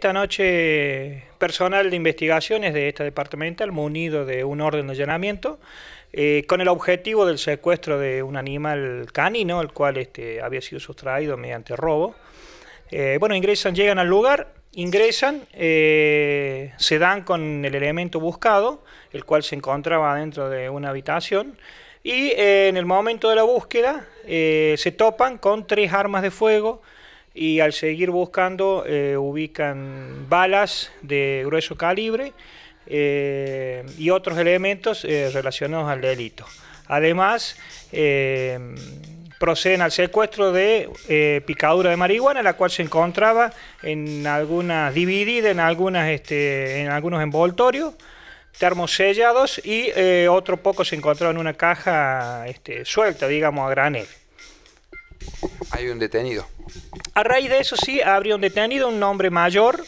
Esta noche, personal de investigaciones de esta departamental, munido de un orden de allanamiento, eh, con el objetivo del secuestro de un animal canino, el cual este, había sido sustraído mediante robo. Eh, bueno, ingresan, llegan al lugar, ingresan, eh, se dan con el elemento buscado, el cual se encontraba dentro de una habitación. Y en el momento de la búsqueda se topan con tres armas de fuego, y al seguir buscando eh, ubican balas de grueso calibre eh, y otros elementos eh, relacionados al delito. Además, proceden al secuestro de picadura de marihuana, la cual se encontraba en algunas dividida, en algunas, este, en algunos envoltorios sellados y otro poco se encontraba en una caja este, suelta, digamos, a granel. Hay un detenido. A raíz de eso sí, habría un detenido, un nombre mayor,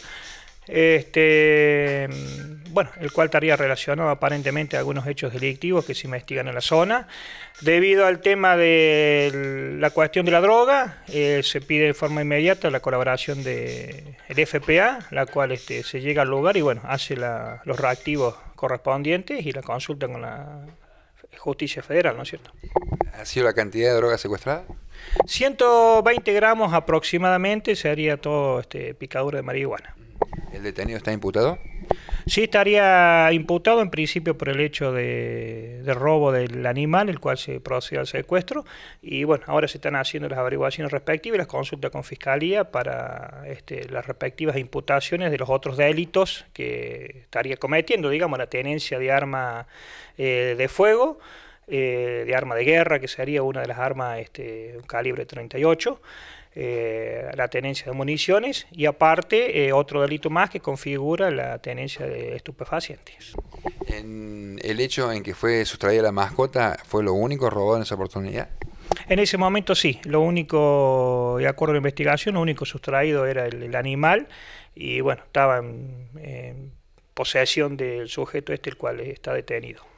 este, bueno, el cual estaría relacionado aparentemente a algunos hechos delictivos que se investigan en la zona. Debido al tema de la cuestión de la droga, eh, se pide de forma inmediata la colaboración del FPA, la cual este, se llega al lugar y bueno, hace los reactivos correspondientes y la consulta con la justicia federal, ¿no es cierto? ¿Ha sido la cantidad de droga secuestrada? 120 gramos aproximadamente sería todo este picadura de marihuana. ¿El detenido está imputado? Sí, estaría imputado en principio por el hecho de, robo del animal, el cual se procede al secuestro. Y bueno, ahora se están haciendo las averiguaciones respectivas y las consultas con fiscalía para este, las respectivas imputaciones de los otros delitos que estaría cometiendo, digamos, la tenencia de arma eh, de fuego. Eh, de arma de guerra, que sería una de las armas este, calibre 38, eh, la tenencia de municiones y aparte eh, otro delito más que configura la tenencia de estupefacientes. En el hecho en que fue sustraída la mascota fue lo único robado en esa oportunidad. En ese momento sí, lo único, de acuerdo a la investigación, lo único sustraído era el, animal y bueno, estaba en posesión del sujeto este el cual está detenido.